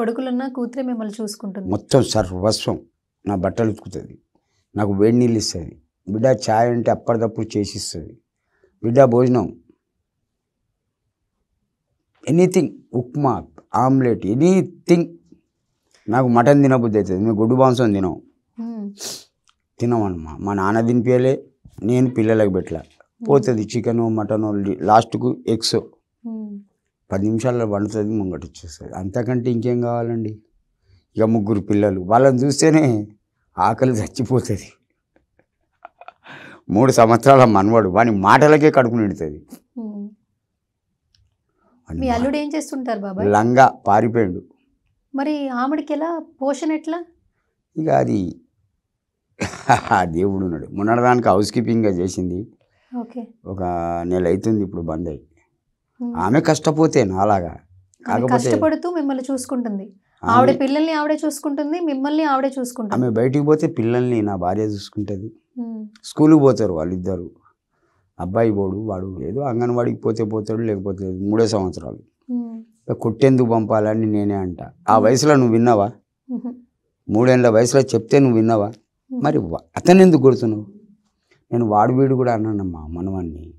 కొడుకులున్నా కూతురే మిమ్మల్ని చూసుకుంటుంది మొత్తం సర్వస్వం నా బట్టలు ఉతుకుతుంది నాకు వేడి నీళ్ళు ఇస్తుంది బిడ్డ ఛాయ్ అంటే అప్పటిదప్పుడు చేసిస్తుంది బిడ్డ భోజనం ఎనీథింగ్ ఉప్మా ఆమ్లెట్ ఎనీథింగ్ నాకు మటన్ తినబుద్ధి అవుతుంది మేము గొడ్డు మాంసం తినం తినమన్నమా మా నాన్న తినిపించలే నేను పిల్లలకు పెట్టలే పోతుంది చికెను మటను లాస్ట్కు ఎగ్స్ పది నిమిషాల్లో వండుతుంది ముంగట వచ్చేస్తుంది అంతకంటే ఇంకేం కావాలండి ఇక ముగ్గురు పిల్లలు వాళ్ళని చూస్తేనే ఆకలి చచ్చిపోతుంది మూడు సంవత్సరాల మనవాడు వాని మాటలకే కడుపు నిండుతుంది మీ అల్లుడు ఏం చేస్తుంటారు బాబా లంగా పారిపోయాడు మరి ఆమెడికి ఎలా పోషణ ఎట్లా ఇక అది దేవుడు ఉన్నాడు మొన్నటిదానికి హౌస్ కీపింగ్గా చేసింది ఒక నెల అవుతుంది ఇప్పుడు బంద్ అయ్యి ఆమె కష్టపోతే అలాగా కష్టపడుతూ మిమ్మల్ని చూసుకుంటుంది ఆవిడ పిల్లల్ని ఆవిడే చూసుకుంటుంది మిమ్మల్ని ఆవిడే చూసుకుంటుంది ఆమె బయటికి పోతే పిల్లల్ని నా భార్య చూసుకుంటుంది స్కూల్కి పోతారు వాళ్ళిద్దరు అబ్బాయి పోడు వాడు ఏదో అంగన్వాడికి పోతే పోతాడు లేకపోతే మూడే సంవత్సరాలు కొట్టేందుకు పంపాలని నేనే అంట ఆ వయసులో నువ్వు విన్నావా మూడేళ్ళ వయసులో చెప్తే నువ్వు విన్నావా మరి అతను ఎందుకు కొడుతున్నావు నేను వాడు వీడు కూడా అన్నానమ్మా మనవాన్ని